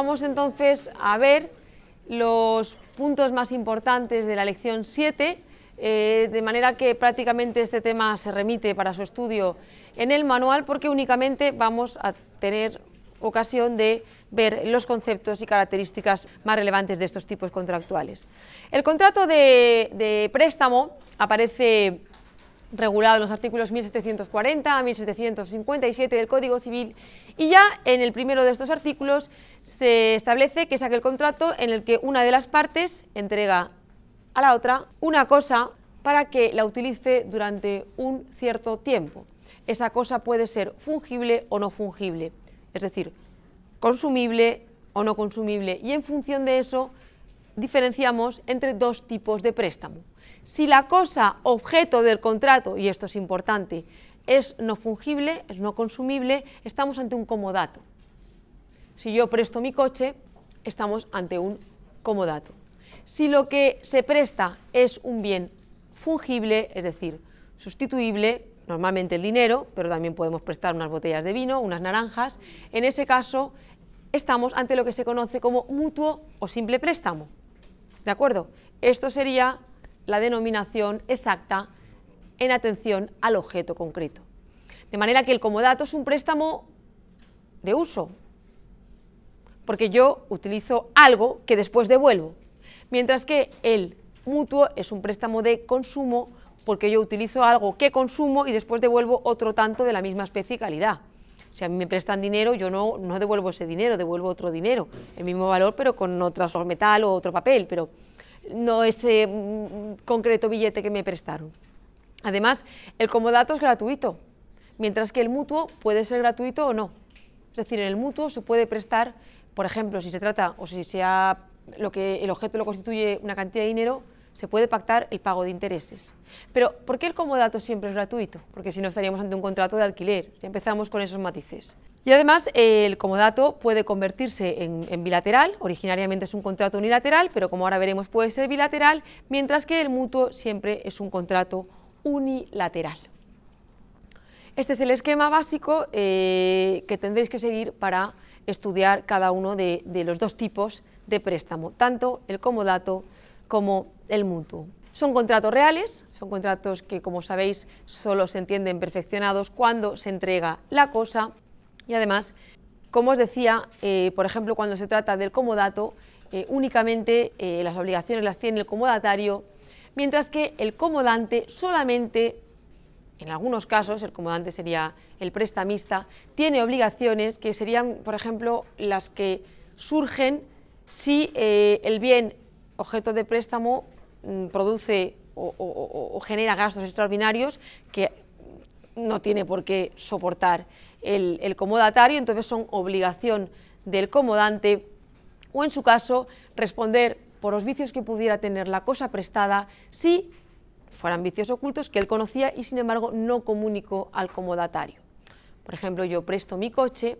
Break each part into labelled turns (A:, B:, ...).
A: Vamos entonces a ver los puntos más importantes de la lección 7, eh, de manera que prácticamente este tema se remite para su estudio en el manual porque únicamente vamos a tener ocasión de ver los conceptos y características más relevantes de estos tipos contractuales. El contrato de, de préstamo aparece regulado en los artículos 1740 a 1757 del Código Civil y ya en el primero de estos artículos se establece que es aquel contrato en el que una de las partes entrega a la otra una cosa para que la utilice durante un cierto tiempo. Esa cosa puede ser fungible o no fungible, es decir, consumible o no consumible. Y en función de eso diferenciamos entre dos tipos de préstamo. Si la cosa objeto del contrato, y esto es importante, es no fungible, es no consumible, estamos ante un comodato. Si yo presto mi coche, estamos ante un comodato. Si lo que se presta es un bien fungible, es decir, sustituible, normalmente el dinero, pero también podemos prestar unas botellas de vino, unas naranjas, en ese caso estamos ante lo que se conoce como mutuo o simple préstamo. ¿De acuerdo? Esto sería la denominación exacta en atención al objeto concreto. De manera que el comodato es un préstamo de uso, porque yo utilizo algo que después devuelvo, mientras que el mutuo es un préstamo de consumo porque yo utilizo algo que consumo y después devuelvo otro tanto de la misma especie y calidad. Si a mí me prestan dinero, yo no, no devuelvo ese dinero, devuelvo otro dinero, el mismo valor, pero con otro metal o otro papel, pero no ese mm, concreto billete que me prestaron. Además, el comodato es gratuito, mientras que el mutuo puede ser gratuito o no. Es decir, en el mutuo se puede prestar por ejemplo, si se trata o si sea lo que el objeto lo constituye una cantidad de dinero, se puede pactar el pago de intereses. Pero, ¿por qué el comodato siempre es gratuito? Porque si no estaríamos ante un contrato de alquiler. empezamos con esos matices. Y además, el comodato puede convertirse en, bilateral, originariamente es un contrato unilateral, pero como ahora veremos puede ser bilateral, mientras que el mutuo siempre es un contrato unilateral. Este es el esquema básico eh, que tendréis que seguir para estudiar cada uno de, los dos tipos de préstamo, tanto el comodato como el mutuo. Son contratos reales, son contratos que, como sabéis, solo se entienden perfeccionados cuando se entrega la cosa y además, como os decía, eh, por ejemplo, cuando se trata del comodato, eh, únicamente eh, las obligaciones las tiene el comodatario, mientras que el comodante solamente en algunos casos, el comodante sería el prestamista, tiene obligaciones que serían, por ejemplo, las que surgen si eh, el bien objeto de préstamo mm, produce o, genera gastos extraordinarios que no tiene por qué soportar el, el comodatario, entonces son obligación del comodante o en su caso responder por los vicios que pudiera tener la cosa prestada si fueran vicios ocultos que él conocía y sin embargo no comunicó al comodatario. Por ejemplo, yo presto mi coche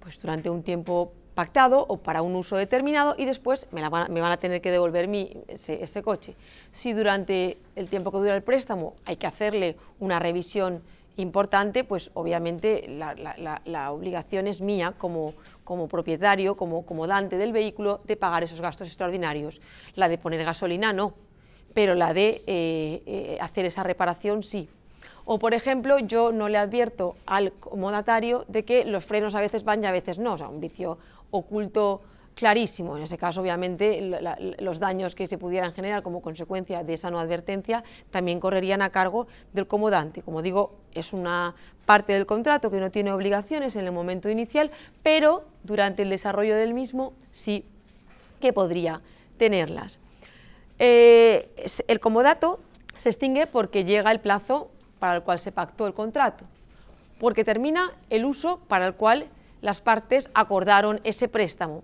A: pues durante un tiempo pactado o para un uso determinado y después me, van, a, tener que devolver mi, ese, coche. Si durante el tiempo que dura el préstamo hay que hacerle una revisión importante, pues obviamente la, la obligación es mía como, como propietario, como comodante del vehículo, de pagar esos gastos extraordinarios. La de poner gasolina no, pero la de eh, eh, hacer esa reparación sí. O, por ejemplo, yo no le advierto al comodatario de que los frenos a veces van y a veces no, o sea, un vicio oculto clarísimo. En ese caso, obviamente, los daños que se pudieran generar como consecuencia de esa no advertencia también correrían a cargo del comodante. Como digo, es una parte del contrato que no tiene obligaciones en el momento inicial, pero durante el desarrollo del mismo sí que podría tenerlas. Eh, el comodato se extingue porque llega el plazo para el cual se pactó el contrato, porque termina el uso para el cual las partes acordaron ese préstamo,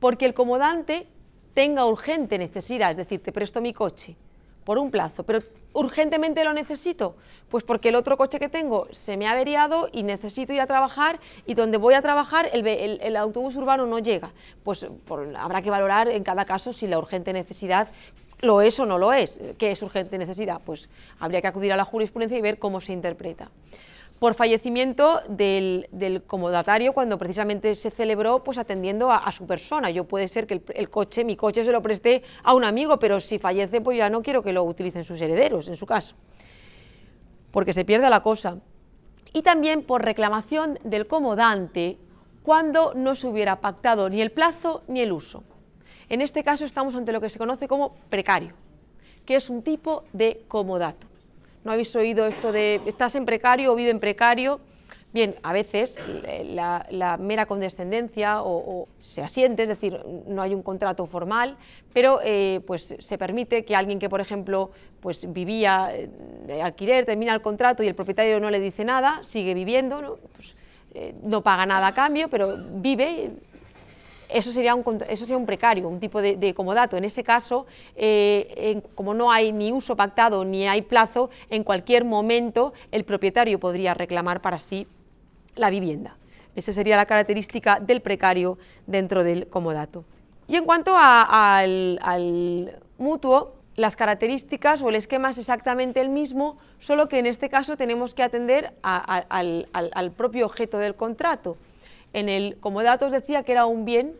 A: porque el comodante tenga urgente necesidad, es decir, te presto mi coche por un plazo, pero urgentemente lo necesito, pues porque el otro coche que tengo se me ha averiado y necesito ir a trabajar y donde voy a trabajar el, autobús urbano no llega, pues habrá que valorar en cada caso si la urgente necesidad ¿Lo es o no lo es? ¿Qué es urgente necesidad? Pues habría que acudir a la jurisprudencia y ver cómo se interpreta. Por fallecimiento del, comodatario, cuando precisamente se celebró, pues atendiendo a, su persona. Yo puede ser que el, coche, mi coche se lo presté a un amigo, pero si fallece, pues ya no quiero que lo utilicen sus herederos, en su caso. Porque se pierde la cosa. Y también por reclamación del comodante, cuando no se hubiera pactado ni el plazo ni el uso. En este caso estamos ante lo que se conoce como precario, que es un tipo de comodato. ¿No habéis oído esto de estás en precario o vive en precario? Bien, a veces la, mera condescendencia o, se asiente, es decir, no hay un contrato formal, pero eh, pues se permite que alguien que, por ejemplo, pues vivía eh, de alquiler, termina el contrato y el propietario no le dice nada, sigue viviendo, no, pues, eh, no paga nada a cambio, pero vive eso sería un, precario, un tipo de, comodato. En ese caso, eh, como no hay ni uso pactado ni hay plazo, en cualquier momento el propietario podría reclamar para sí la vivienda. Esa sería la característica del precario dentro del comodato. Y en cuanto al, mutuo, las características o el esquema es exactamente el mismo, solo que en este caso tenemos que atender al, al, propio objeto del contrato. En el comodato os decía que era un bien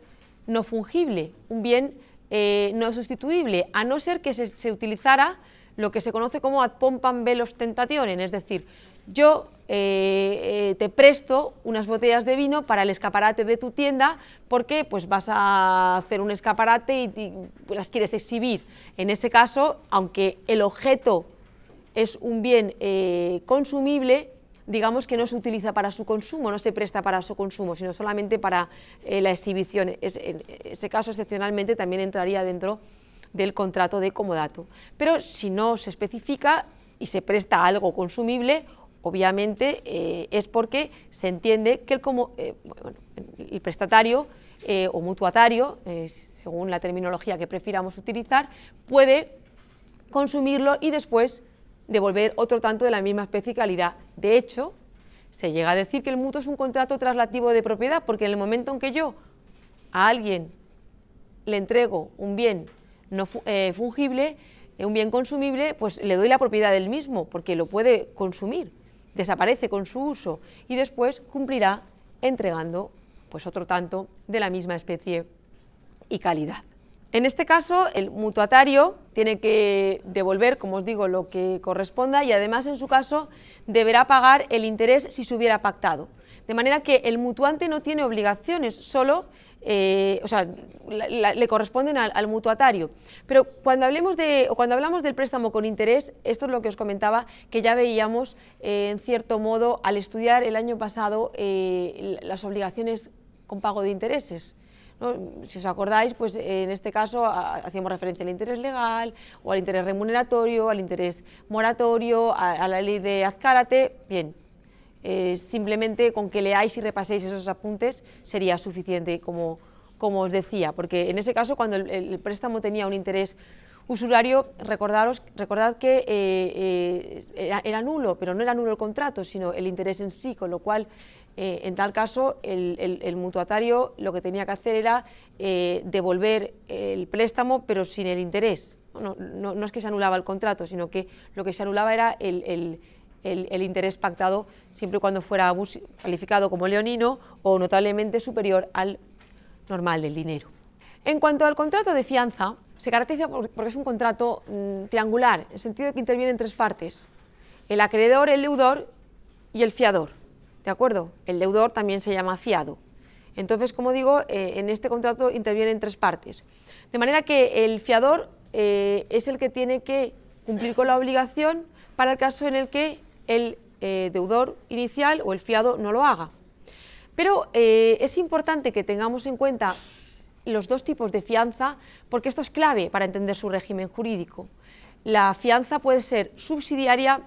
A: no fungible, un bien eh, no sustituible, a no ser que se, utilizara lo que se conoce como ad pompam velos tentationen, es decir, yo eh, eh, te presto unas botellas de vino para el escaparate de tu tienda porque pues vas a hacer un escaparate y, las quieres exhibir. En ese caso, aunque el objeto es un bien consumible, digamos que no se utiliza para su consumo, no se presta para su consumo, sino solamente para eh, la exhibición. en ese caso, excepcionalmente, también entraría dentro del contrato de comodato. Pero si no se especifica y se presta algo consumible, obviamente eh, es porque se entiende que el, como, eh, el prestatario o mutuatario, según la terminología que prefiramos utilizar, puede consumirlo y después devolver otro tanto de la misma especie y calidad. De hecho, se llega a decir que el mutuo es un contrato traslativo de propiedad, porque en el momento en que yo a alguien le entrego un bien no eh, fungible, eh, un bien consumible, pues le doy la propiedad del mismo, porque lo puede consumir, desaparece con su uso y después cumplirá entregando pues otro tanto de la misma especie y calidad. En este caso, el mutuatario tiene que devolver, como os digo, lo que corresponda y además, en su caso, deberá pagar el interés si se hubiera pactado. De manera que el mutuante no tiene obligaciones, solo eh, o sea, le corresponden al, mutuatario. Pero cuando, de, o cuando hablamos del préstamo con interés, esto es lo que os comentaba, que ya veíamos, eh, en cierto modo, al estudiar el año pasado eh, las obligaciones con pago de intereses. Si os acordáis, pues en este caso hacíamos referencia al interés legal o al interés remuneratorio, al interés moratorio, a, la ley de Azcárate. Bien, eh, simplemente con que leáis y repaséis esos apuntes sería suficiente, como, os decía, porque en ese caso cuando el, préstamo tenía un interés usurario, recordaros, recordad que eh, eh, era, nulo, pero no era nulo el contrato, sino el interés en sí, con lo cual eh, en tal caso, el, mutuatario lo que tenía que hacer era eh, devolver el préstamo, pero sin el interés. No, es que se anulaba el contrato, sino que lo que se anulaba era el, interés pactado, siempre y cuando fuera calificado como leonino o notablemente superior al normal del dinero. En cuanto al contrato de fianza, se caracteriza porque es un contrato mm, triangular, en el sentido de que intervienen tres partes, el acreedor, el deudor y el fiador. ¿De acuerdo? El deudor también se llama fiado. Entonces, como digo, eh, en este contrato intervienen tres partes. De manera que el fiador eh, es el que tiene que cumplir con la obligación para el caso en el que el eh, deudor inicial o el fiado no lo haga. Pero es importante que tengamos en cuenta los dos tipos de fianza porque esto es clave para entender su régimen jurídico. La fianza puede ser subsidiaria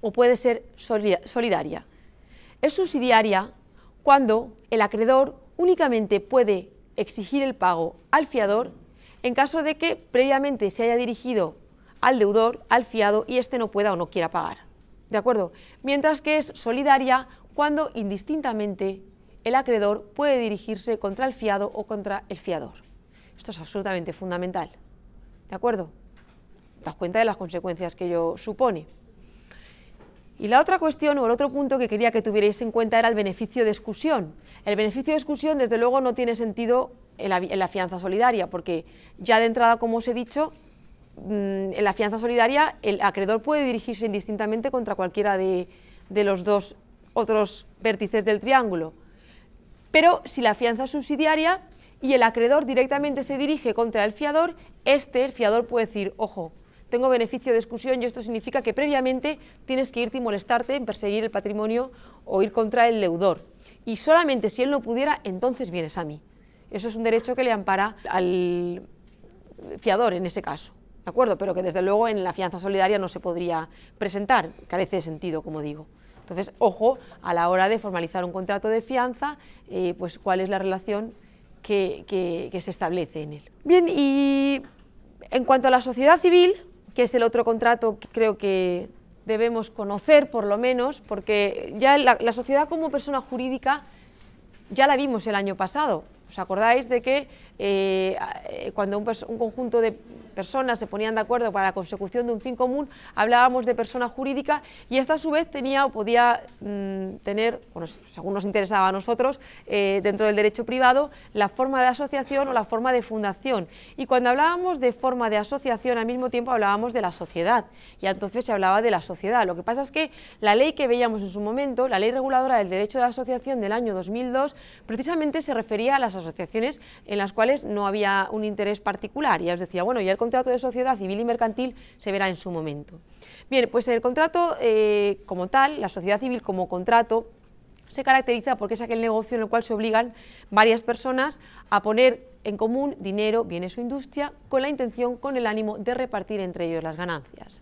A: o puede ser solidaria es subsidiaria cuando el acreedor únicamente puede exigir el pago al fiador en caso de que previamente se haya dirigido al deudor, al fiado, y éste no pueda o no quiera pagar. ¿De acuerdo? Mientras que es solidaria cuando indistintamente el acreedor puede dirigirse contra el fiado o contra el fiador. Esto es absolutamente fundamental. ¿De acuerdo? ¿Te das cuenta de las consecuencias que ello supone? Y la otra cuestión o el otro punto que quería que tuvierais en cuenta era el beneficio de exclusión. El beneficio de exclusión, desde luego, no tiene sentido en la, fianza solidaria, porque ya de entrada, como os he dicho, mm, en la fianza solidaria el acreedor puede dirigirse indistintamente contra cualquiera de, los dos otros vértices del triángulo. Pero si la fianza es subsidiaria y el acreedor directamente se dirige contra el fiador, este, fiador, puede decir, ojo, tengo beneficio de exclusión y esto significa que previamente tienes que irte y molestarte en perseguir el patrimonio o ir contra el deudor. Y solamente si él no pudiera, entonces vienes a mí. Eso es un derecho que le ampara al fiador en ese caso. ¿De acuerdo? Pero que desde luego en la fianza solidaria no se podría presentar, carece de sentido, como digo. Entonces, ojo a la hora de formalizar un contrato de fianza, eh, pues cuál es la relación que, que, que se establece en él. Bien, y en cuanto a la sociedad civil, que es el otro contrato que creo que debemos conocer, por lo menos, porque ya la, la sociedad como persona jurídica ya la vimos el año pasado. ¿Os acordáis de que eh, cuando un, conjunto de personas se ponían de acuerdo para la consecución de un fin común, hablábamos de persona jurídica y esta a su vez tenía o podía mm, tener, según nos interesaba a nosotros, eh, dentro del derecho privado, la forma de asociación o la forma de fundación. Y cuando hablábamos de forma de asociación, al mismo tiempo hablábamos de la sociedad y entonces se hablaba de la sociedad. Lo que pasa es que la ley que veíamos en su momento, la ley reguladora del derecho de asociación del año 2002, precisamente se refería a las asociaciones en las cuales no había un interés particular. Ya os decía, bueno, ya el contrato de sociedad civil y mercantil se verá en su momento. Bien, pues el contrato eh, como tal, la sociedad civil como contrato, se caracteriza porque es aquel negocio en el cual se obligan varias personas a poner en común dinero, bienes o industria con la intención, con el ánimo de repartir entre ellos las ganancias.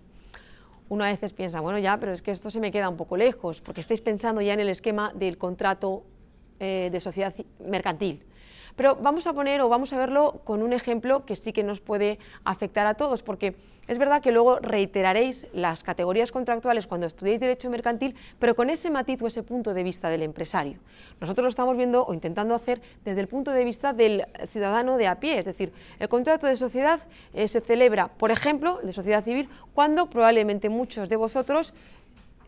A: Uno a veces piensa, bueno ya, pero es que esto se me queda un poco lejos, porque estáis pensando ya en el esquema del contrato eh, de sociedad mercantil. Pero vamos a poner o vamos a verlo con un ejemplo que sí que nos puede afectar a todos, porque es verdad que luego reiteraréis las categorías contractuales cuando estudiéis Derecho Mercantil, pero con ese matiz o ese punto de vista del empresario. Nosotros lo estamos viendo o intentando hacer desde el punto de vista del ciudadano de a pie, es decir, el contrato de sociedad eh, se celebra, por ejemplo, de sociedad civil, cuando probablemente muchos de vosotros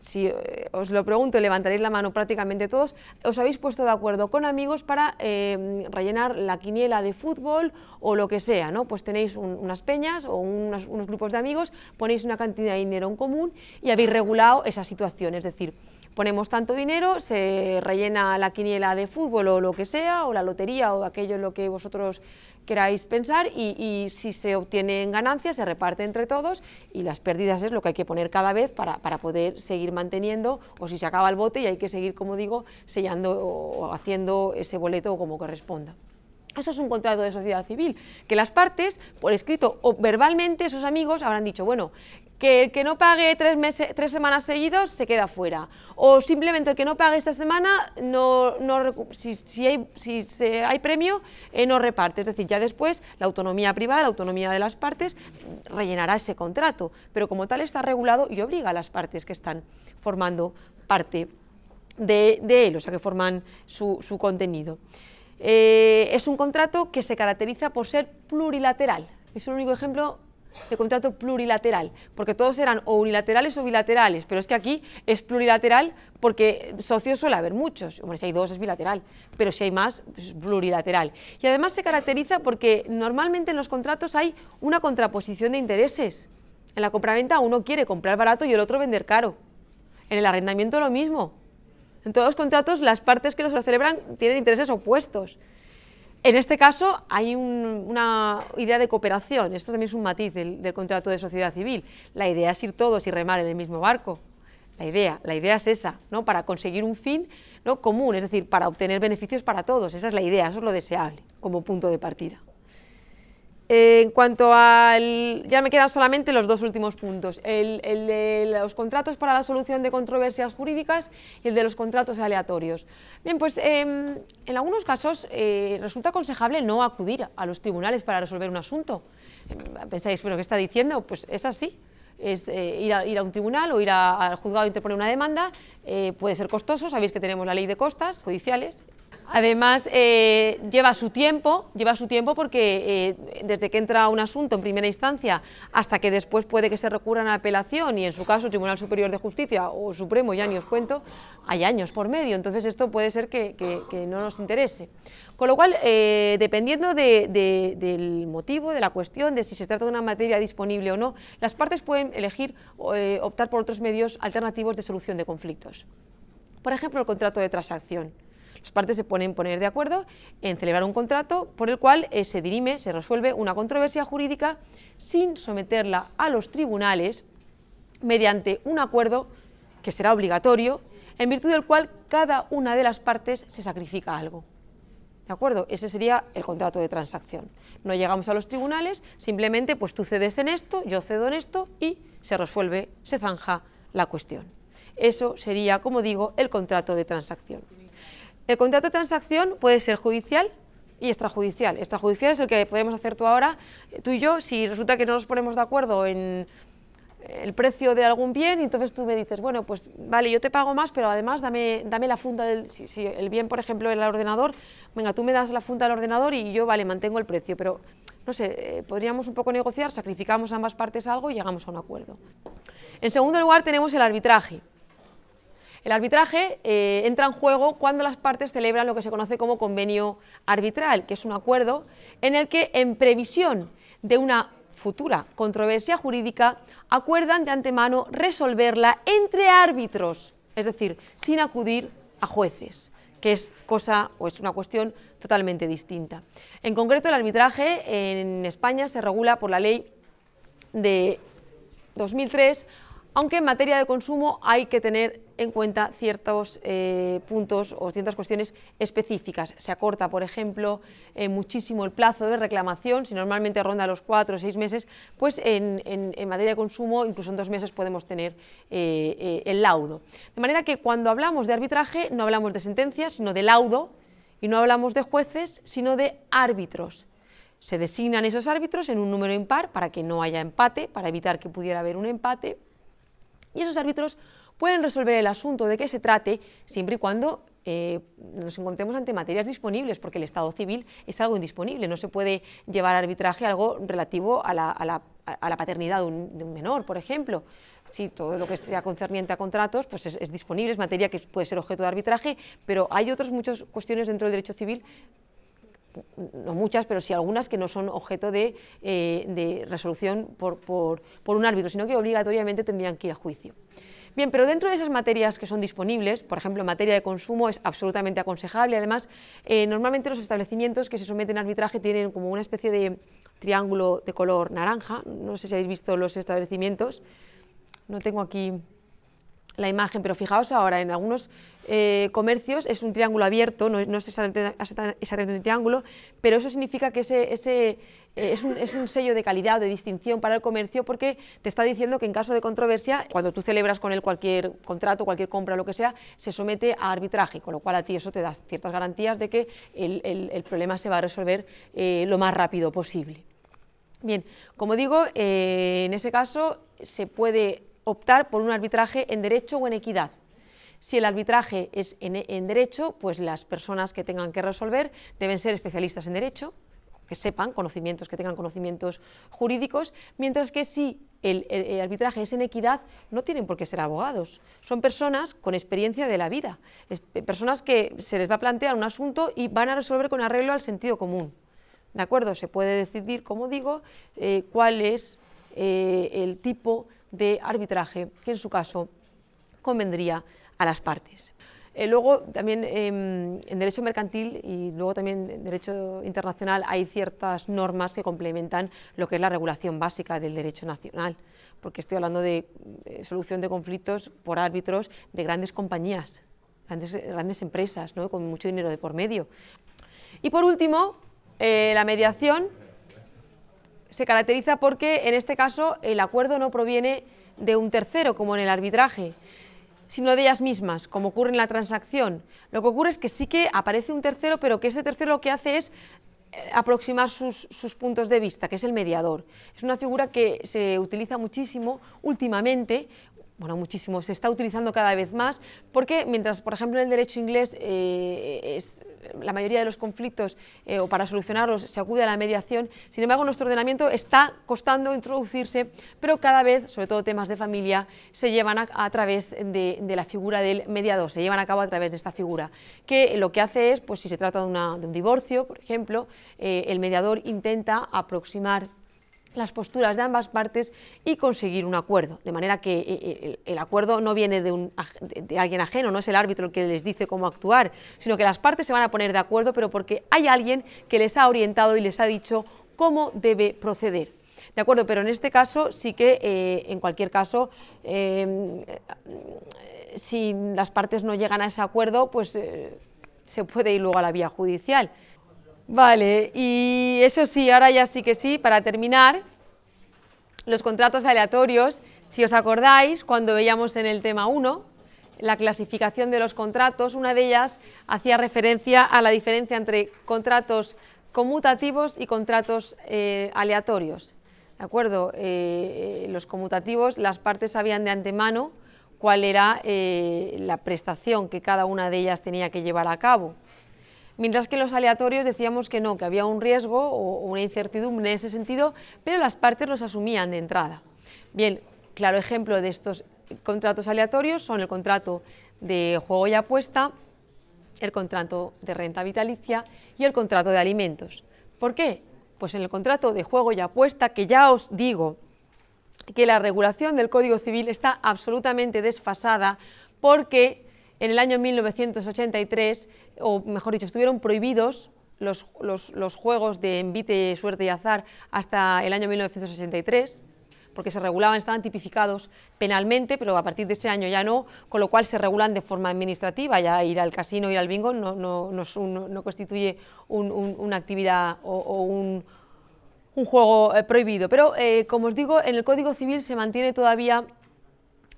A: si eh, os lo pregunto, levantaréis la mano prácticamente todos, os habéis puesto de acuerdo con amigos para em, rellenar la quiniela de fútbol o lo que sea, ¿no? Pues tenéis unas peñas o unos, unos grupos de amigos, ponéis una cantidad de dinero en común y habéis regulado esa situación, es decir, ponemos tanto dinero, se rellena la quiniela de fútbol o lo que sea, o la lotería o aquello lo que vosotros queráis pensar y, si se obtienen ganancias se reparte entre todos y las pérdidas es lo que hay que poner cada vez para, para poder seguir manteniendo o si se acaba el bote y hay que seguir, como digo, sellando o haciendo ese boleto como corresponda. Eso es un contrato de sociedad civil, que las partes, por escrito o verbalmente, esos amigos habrán dicho, bueno, que el que no pague tres, meses, semanas seguidos se queda fuera. O simplemente el que no pague esta semana, no, si, si, hay, hay premio, eh, no reparte. Es decir, ya después la autonomía privada, la autonomía de las partes, rellenará ese contrato. Pero como tal está regulado y obliga a las partes que están formando parte de, él, o sea, que forman su, contenido. Eh, es un contrato que se caracteriza por ser plurilateral. Es el único ejemplo de contrato plurilateral, porque todos eran o unilaterales o bilaterales, pero es que aquí es plurilateral porque socios suele haber muchos, si hay dos es bilateral, pero si hay más es pues, plurilateral. Y además se caracteriza porque normalmente en los contratos hay una contraposición de intereses. En la compraventa uno quiere comprar barato y el otro vender caro. En el arrendamiento lo mismo. En todos los contratos las partes que los celebran tienen intereses opuestos. En este caso hay una idea de cooperación, esto también es un matiz del, contrato de sociedad civil. La idea es ir todos y remar en el mismo barco. La idea, la idea es esa, ¿no? para conseguir un fin ¿no? común, es decir, para obtener beneficios para todos. Esa es la idea, eso es lo deseable como punto de partida en cuanto al... Ya me quedan solamente los dos últimos puntos. El, de los contratos para la solución de controversias jurídicas y el de los contratos aleatorios. Bien, pues em, en algunos casos eh, resulta aconsejable no acudir a los tribunales para resolver un asunto. Pensáis, ¿pero qué está diciendo? Pues es así es eh, ir, a, ir, a, un tribunal o ir al juzgado a interponer una demanda, eh, puede ser costoso, sabéis que tenemos la ley de costas judiciales, Además, eh, lleva su tiempo, lleva su tiempo porque eh, desde que entra un asunto en primera instancia hasta que después puede que se recurra a apelación y en su caso Tribunal Superior de Justicia o Supremo, ya ni os cuento, hay años por medio, entonces esto puede ser que, no nos interese. Con lo cual, eh, dependiendo del motivo, de la cuestión, de si se trata de una materia disponible o no, las partes pueden elegir optar por otros medios alternativos de solución de conflictos. Por ejemplo, el contrato de transacción. Las partes se ponen, poner de acuerdo en celebrar un contrato por el cual eh, se dirime, se resuelve una controversia jurídica sin someterla a los tribunales mediante un acuerdo que será obligatorio, en virtud del cual cada una de las partes se sacrifica algo. ¿De acuerdo? Ese sería el contrato de transacción. No llegamos a los tribunales, simplemente pues tú cedes en esto, yo cedo en esto y se resuelve, se zanja la cuestión. Eso sería, como digo, el contrato de transacción. El contrato de transacción puede ser judicial y extrajudicial. Extrajudicial es el que podemos hacer tú ahora, tú y yo, si resulta que no nos ponemos de acuerdo en el precio de algún bien entonces tú me dices, bueno, pues vale, yo te pago más, pero además dame, dame la funda del, si, el bien, por ejemplo, el ordenador, venga, tú me das la funda del ordenador y yo, vale, mantengo el precio, pero no sé, eh, podríamos un poco negociar, sacrificamos ambas partes algo y llegamos a un acuerdo. En segundo lugar tenemos el arbitraje. El arbitraje eh, entra en juego cuando las partes celebran lo que se conoce como convenio arbitral, que es un acuerdo en el que, en previsión de una futura controversia jurídica, acuerdan de antemano resolverla entre árbitros, es decir, sin acudir a jueces que es cosa o es una cuestión totalmente distinta. En concreto, el arbitraje en España se regula por la ley de 2003 aunque en materia de consumo hay que tener en cuenta ciertos eh, puntos o ciertas cuestiones específicas. Se acorta, por ejemplo, eh, muchísimo el plazo de reclamación, si normalmente ronda los cuatro o seis meses, pues en, materia de consumo incluso en dos meses podemos tener eh, el laudo. De manera que cuando hablamos de arbitraje no hablamos de sentencias, sino de laudo, y no hablamos de jueces, sino de árbitros. Se designan esos árbitros en un número impar para que no haya empate, para evitar que pudiera haber un empate, y esos árbitros pueden resolver el asunto de qué se trate siempre y cuando eh, nos encontremos ante materias disponibles, porque el Estado civil es algo indisponible, no se puede llevar a arbitraje algo relativo a la, paternidad de un, menor, por ejemplo. Si todo lo que sea concerniente a contratos pues es, es disponible, es materia que puede ser objeto de arbitraje, pero hay otras muchas cuestiones dentro del derecho civil no muchas, pero sí algunas que no son objeto de, eh, resolución por, un árbitro, sino que obligatoriamente tendrían que ir a juicio. Bien, pero dentro de esas materias que son disponibles, por ejemplo, materia de consumo es absolutamente aconsejable. Además, eh, normalmente los establecimientos que se someten a arbitraje tienen como una especie de triángulo de color naranja. No sé si habéis visto los establecimientos. No tengo aquí la imagen, pero fijaos ahora, en algunos eh, comercios es un triángulo abierto, no, es exactamente un triángulo, pero eso significa que ese, eh, es, un, sello de calidad, o de distinción para el comercio, porque te está diciendo que en caso de controversia, cuando tú celebras con él cualquier contrato, cualquier compra, lo que sea, se somete a arbitraje, con lo cual a ti eso te da ciertas garantías de que el, problema se va a resolver eh, lo más rápido posible. Bien, como digo, en ese caso se puede optar por un arbitraje en derecho o en equidad. Si el arbitraje es en, derecho, pues las personas que tengan que resolver deben ser especialistas en derecho, que sepan conocimientos, que tengan conocimientos jurídicos, mientras que si el, arbitraje es en equidad, no tienen por qué ser abogados. Son personas con experiencia de la vida, eh, personas que se les va a plantear un asunto y van a resolver con arreglo al sentido común. ¿De acuerdo? Se puede decidir, como digo, eh, cuál es eh, el tipo de arbitraje que en su caso convendría a las partes. Eh, luego, también em, en derecho mercantil y luego también en derecho internacional hay ciertas normas que complementan lo que es la regulación básica del derecho nacional, porque estoy hablando de eh, solución de conflictos por árbitros de grandes compañías, grandes, grandes empresas, ¿no? con mucho dinero de por medio. Y por último, eh, la mediación se caracteriza porque en este caso el acuerdo no proviene de un tercero, como en el arbitraje, sino de ellas mismas, como ocurre en la transacción. Lo que ocurre es que sí que aparece un tercero, pero que ese tercero lo que hace es eh, aproximar sus, puntos de vista, que es el mediador. Es una figura que se utiliza muchísimo últimamente, bueno, muchísimo, se está utilizando cada vez más, porque mientras, por ejemplo, en el derecho inglés eh, es la mayoría de los conflictos eh, o para solucionarlos se acude a la mediación. Sin embargo, nuestro ordenamiento está costando introducirse, pero cada vez, sobre todo temas de familia, se llevan a, través de, la figura del mediador, se llevan a cabo a través de esta figura, que lo que hace es, pues si se trata de, un divorcio, por ejemplo, eh, el mediador intenta aproximar las posturas de ambas partes y conseguir un acuerdo. De manera que eh, eh, el acuerdo no viene de, un, alguien ajeno, no es el árbitro el que les dice cómo actuar, sino que las partes se van a poner de acuerdo, pero porque hay alguien que les ha orientado y les ha dicho cómo debe proceder. De acuerdo, pero en este caso sí que, eh, en cualquier caso, em, si las partes no llegan a ese acuerdo, pues se puede ir luego a la vía judicial. Vale, y eso sí, ahora ya sí que sí, para terminar, los contratos aleatorios, si os acordáis, cuando veíamos en el tema 1, la clasificación de los contratos, una de ellas hacía referencia a la diferencia entre contratos conmutativos y contratos eh, aleatorios. ¿De acuerdo? Eh, eh, los conmutativos, las partes sabían de antemano cuál era la prestación que cada una de ellas tenía que llevar a cabo mientras que los aleatorios decíamos que no, que había un riesgo o una incertidumbre en ese sentido, pero las partes los asumían de entrada. Bien, claro ejemplo de estos contratos aleatorios son el contrato de juego y apuesta, el contrato de renta vitalicia y el contrato de alimentos. ¿Por qué? Pues en el contrato de juego y apuesta, que ya os digo que la regulación del Código Civil está absolutamente desfasada porque en el año 1983, o mejor dicho, estuvieron prohibidos los, juegos de envite, suerte y azar hasta el año 1983, porque se regulaban, estaban tipificados penalmente, pero a partir de ese año ya no, con lo cual se regulan de forma administrativa, ya ir al casino, ir al bingo no, no, constituye una actividad o, un, juego eh, prohibido. Pero, eh, como os digo, en el Código Civil se mantiene todavía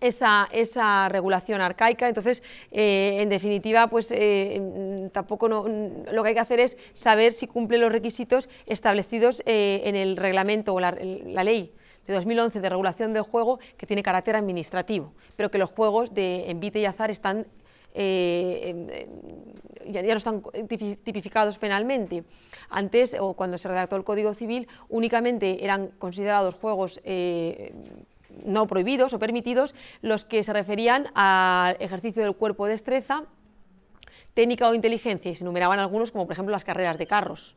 A: esa, regulación arcaica. Entonces, eh, en definitiva, pues eh, tampoco no, lo que hay que hacer es saber si cumple los requisitos establecidos eh, en el reglamento o la, ley de 2011 de regulación del juego que tiene carácter administrativo, pero que los juegos de envite y azar están ya, no están tipificados penalmente. Antes, o cuando se redactó el Código Civil, únicamente eran considerados juegos no prohibidos o permitidos los que se referían al ejercicio del cuerpo de destreza, técnica o inteligencia, y se enumeraban algunos como por ejemplo las carreras de carros.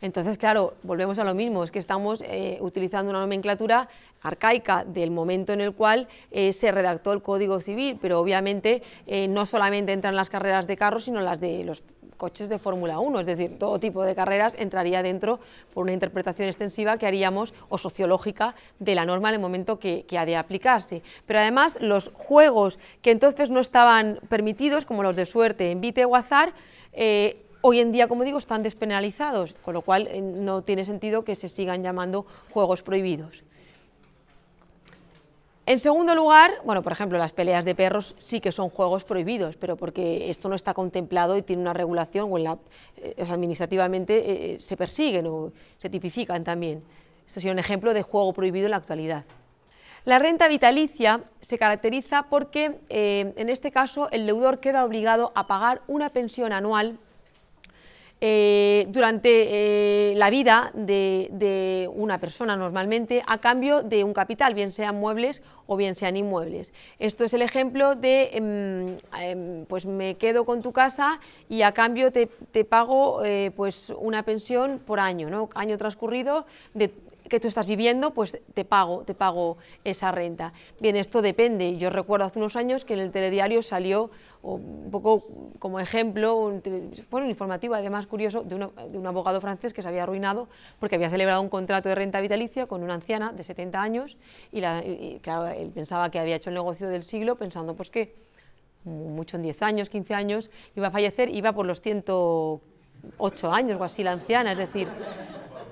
A: Entonces, claro, volvemos a lo mismo, es que estamos eh, utilizando una nomenclatura arcaica del momento en el cual eh, se redactó el Código Civil, pero obviamente eh, no solamente entran las carreras de carros, sino las de los coches de Fórmula 1, es decir, todo tipo de carreras entraría dentro por una interpretación extensiva que haríamos o sociológica de la norma en el momento que, ha de aplicarse. Pero además los juegos que entonces no estaban permitidos, como los de suerte, envite o azar, eh, hoy en día, como digo, están despenalizados, con lo cual eh, no tiene sentido que se sigan llamando juegos prohibidos. En segundo lugar, bueno, por ejemplo, las peleas de perros sí que son juegos prohibidos, pero porque esto no está contemplado y tiene una regulación o, en la, eh, administrativamente eh, eh, se persiguen o se tipifican también. Esto es un ejemplo de juego prohibido en la actualidad. La renta vitalicia se caracteriza porque, en este caso, el deudor queda obligado a pagar una pensión anual eh, durante eh, la vida de, una persona normalmente a cambio de un capital, bien sean muebles o bien sean inmuebles. Esto es el ejemplo de, em, em, pues me quedo con tu casa y a cambio te, pago eh, pues una pensión por año, año transcurrido de que tú estás viviendo, pues te pago, te pago esa renta. Bien, esto depende. Yo recuerdo hace unos años que en el telediario salió un poco como ejemplo, un, fue un informativo además curioso de, un abogado francés que se había arruinado porque había celebrado un contrato de renta vitalicia con una anciana de 70 años y, él pensaba que había hecho el negocio del siglo pensando pues que mucho en 10 años, 15 años, iba a fallecer, iba por los 108 años o así la anciana, es decir,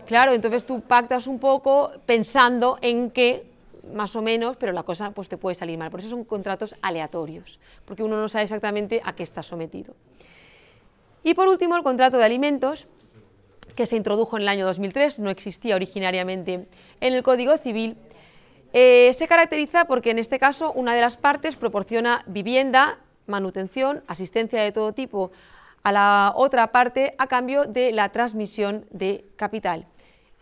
A: Claro, entonces tú pactas un poco pensando en que más o menos, pero la cosa pues te puede salir mal. Por eso son contratos aleatorios, porque uno no sabe exactamente a qué está sometido. Y por último, el contrato de alimentos, que se introdujo en el año 2003, no existía originariamente en el Código Civil, eh, se caracteriza porque en este caso una de las partes proporciona vivienda, manutención, asistencia de todo tipo a la otra parte a cambio de la transmisión de capital.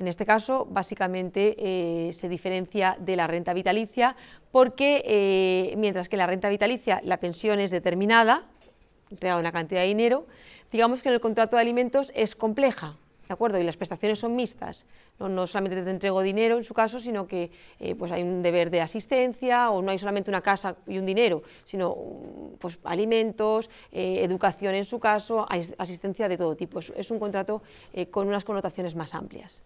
A: En este caso, básicamente eh, se diferencia de la renta vitalicia porque eh, mientras que la renta vitalicia, la pensión es determinada, entregada una cantidad de dinero, digamos que en el contrato de alimentos es compleja, ¿de acuerdo? Y las prestaciones son mixtas, no, solamente te entrego dinero en su caso, sino que eh, pues hay un deber de asistencia o no hay solamente una casa y un dinero, sino pues, alimentos, educación en su caso, asistencia de todo tipo. Es, un contrato con unas connotaciones más amplias.